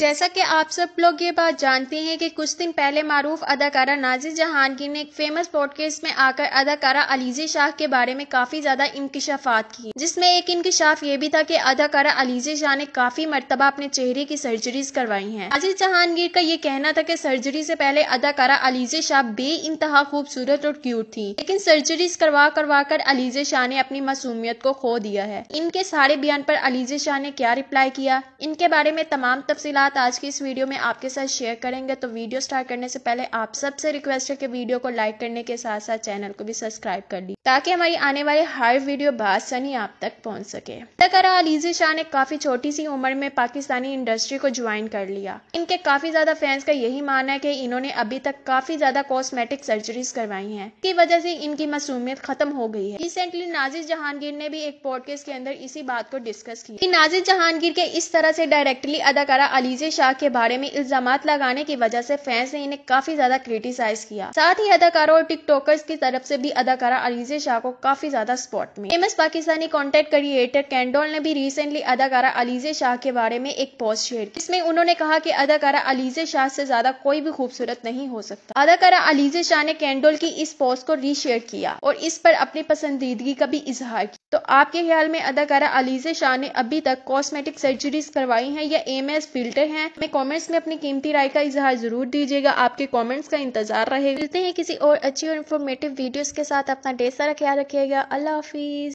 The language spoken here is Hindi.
जैसा कि आप सब लोग ये बात जानते हैं कि कुछ दिन पहले मारूफ अदाकारा नाजिर जहांगीर ने एक फेमस पॉडकास्ट में आकर अदाकारा अलीजे शाह के बारे में काफी ज्यादा इंकशाफात की जिसमें एक इंकशाफ ये भी था कि अदाकारा अलीजे शाह ने काफी मरतबा अपने चेहरे की सर्जरीज करवाई हैं नाजिर जहांगीर का ये कहना था की सर्जरी से पहले अदाकारा अलीजे शाह बे इंतहा खूबसूरत और क्यूट थी लेकिन सर्जरीज करवा करवा कर अलीजे शाह ने अपनी मासूमियत को खो दिया है इनके सारे बयान पर अलीजे शाह ने क्या रिप्लाई किया इनके बारे में तमाम तफसीत बात आज की इस वीडियो में आपके साथ शेयर करेंगे तो वीडियो स्टार्ट करने से पहले आप सबसे रिक्वेस्ट है कि वीडियो को लाइक करने के साथ साथ चैनल को भी सब्सक्राइब कर ली ताकि हमारी आने वाली हर वीडियो बासानी आप तक पहुँच सके अदाकारा अलीजी शाह ने काफ़ी छोटी सी उम्र में पाकिस्तानी इंडस्ट्री को ज्वाइन कर लिया इनके काफ़ी ज़्यादा फैंस का यही मानना है की इन्होंने अभी तक काफ़ी ज़्यादा कॉस्मेटिक सर्जरी करवाई है की वजह से इनकी मसूमियत खत्म हो गई है रिसेंटली नाजिर जहांगीर ने भी एक पॉडकास्ट के अंदर इसी बात को डिस्कस की कि नाजिर जहांगीर के इस तरह से डायरेक्टली अदाकारा अलीजे शाह के बारे में इल्जाम लगाने की वजह से फैंस ने इन्हें काफ़ी ज़्यादा क्रिटिसाइज किया साथ ही अदाकारों और टिकटॉकर्स की तरफ से भी अदाकारा अलीजे शाह को काफ़ी ज़्यादा स्पॉट में फेमस पाकिस्तानी कॉन्टेंट क्रिएटर कैंडो डॉल ने भी रिसेंटली अदाकारा अलीजे शाह के बारे में एक पोस्ट शेयर की इसमें उन्होंने कहा कि अदाकारा अलीजे शाह से ज्यादा कोई भी खूबसूरत नहीं हो सकता अदाकारा अलीजे शाह ने कैंडोल की इस पोस्ट को रीशेयर किया और इस पर अपनी पसंदीदगी का भी इजहार किया तो आपके ख्याल में अदाकारा अलीजे शाह ने अभी तक कॉस्मेटिक सर्जरीज करवाई है या एम फिल्टर है मैं कॉमेंट्स में अपनी कीमती राय का इजहार जरूर दीजिएगा आपके कॉमेंट्स का इंतजार रहेगा मिलते हैं किसी और अच्छी और इन्फॉर्मेटिव वीडियो के साथ अपना डे सारा ख्याल रखिएगा अल्लाह हाफिज